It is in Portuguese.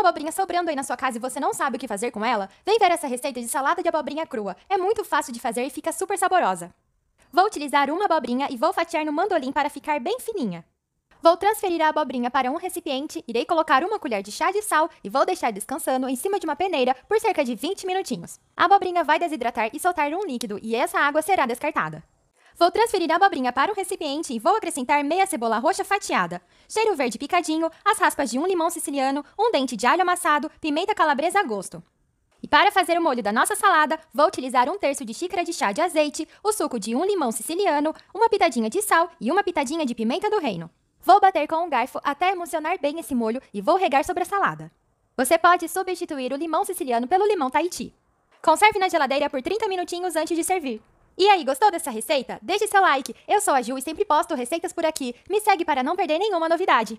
uma abobrinha sobrando aí na sua casa e você não sabe o que fazer com ela? Vem ver essa receita de salada de abobrinha crua. É muito fácil de fazer e fica super saborosa. Vou utilizar uma abobrinha e vou fatiar no mandolim para ficar bem fininha. Vou transferir a abobrinha para um recipiente, irei colocar uma colher de chá de sal e vou deixar descansando em cima de uma peneira por cerca de 20 minutinhos. A abobrinha vai desidratar e soltar um líquido e essa água será descartada. Vou transferir a abobrinha para o recipiente e vou acrescentar meia cebola roxa fatiada, cheiro verde picadinho, as raspas de um limão siciliano, um dente de alho amassado, pimenta calabresa a gosto. E para fazer o molho da nossa salada, vou utilizar um terço de xícara de chá de azeite, o suco de um limão siciliano, uma pitadinha de sal e uma pitadinha de pimenta do reino. Vou bater com um garfo até emulsionar bem esse molho e vou regar sobre a salada. Você pode substituir o limão siciliano pelo limão Tahiti. Conserve na geladeira por 30 minutinhos antes de servir. E aí, gostou dessa receita? Deixe seu like. Eu sou a Ju e sempre posto receitas por aqui. Me segue para não perder nenhuma novidade.